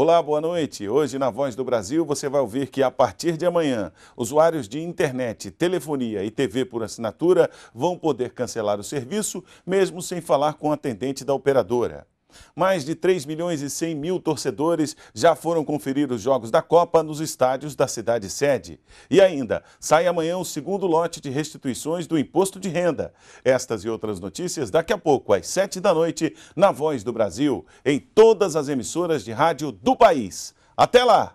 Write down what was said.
Olá, boa noite. Hoje na Voz do Brasil você vai ouvir que a partir de amanhã, usuários de internet, telefonia e TV por assinatura vão poder cancelar o serviço mesmo sem falar com o atendente da operadora. Mais de 3 milhões e 100 mil torcedores já foram conferir os jogos da Copa nos estádios da cidade sede. E ainda, sai amanhã o segundo lote de restituições do imposto de renda. Estas e outras notícias daqui a pouco, às 7 da noite, na Voz do Brasil, em todas as emissoras de rádio do país. Até lá!